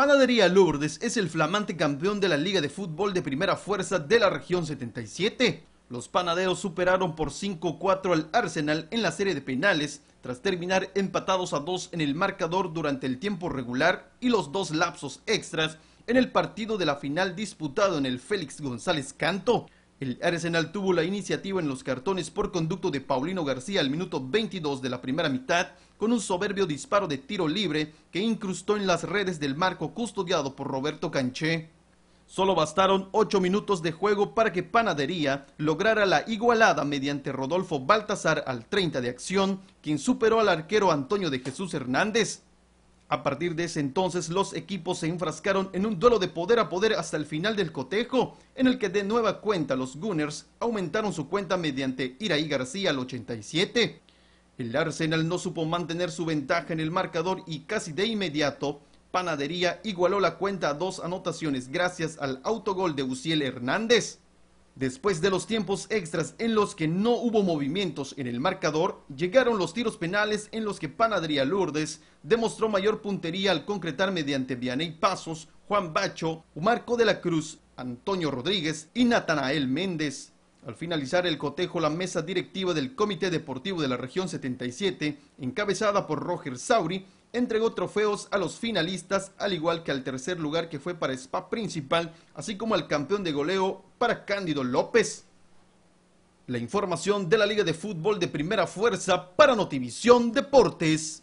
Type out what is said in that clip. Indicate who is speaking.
Speaker 1: Panadería Lourdes es el flamante campeón de la Liga de Fútbol de Primera Fuerza de la región 77. Los panaderos superaron por 5-4 al Arsenal en la serie de penales, tras terminar empatados a 2 en el marcador durante el tiempo regular y los dos lapsos extras en el partido de la final disputado en el Félix González Canto. El Arsenal tuvo la iniciativa en los cartones por conducto de Paulino García al minuto 22 de la primera mitad con un soberbio disparo de tiro libre que incrustó en las redes del marco custodiado por Roberto Canché. Solo bastaron ocho minutos de juego para que Panadería lograra la igualada mediante Rodolfo Baltasar al 30 de acción, quien superó al arquero Antonio de Jesús Hernández. A partir de ese entonces, los equipos se enfrascaron en un duelo de poder a poder hasta el final del cotejo, en el que de nueva cuenta los Gunners aumentaron su cuenta mediante Iraí García al 87. El Arsenal no supo mantener su ventaja en el marcador y casi de inmediato, Panadería igualó la cuenta a dos anotaciones gracias al autogol de Uciel Hernández. Después de los tiempos extras en los que no hubo movimientos en el marcador, llegaron los tiros penales en los que Panadria Lourdes demostró mayor puntería al concretar mediante Vianey Pasos, Juan Bacho, Marco de la Cruz, Antonio Rodríguez y Natanael Méndez. Al finalizar el cotejo, la mesa directiva del Comité Deportivo de la Región 77, encabezada por Roger Sauri, entregó trofeos a los finalistas, al igual que al tercer lugar que fue para Spa Principal, así como al campeón de goleo para Cándido López. La información de la Liga de Fútbol de Primera Fuerza para Notivisión Deportes.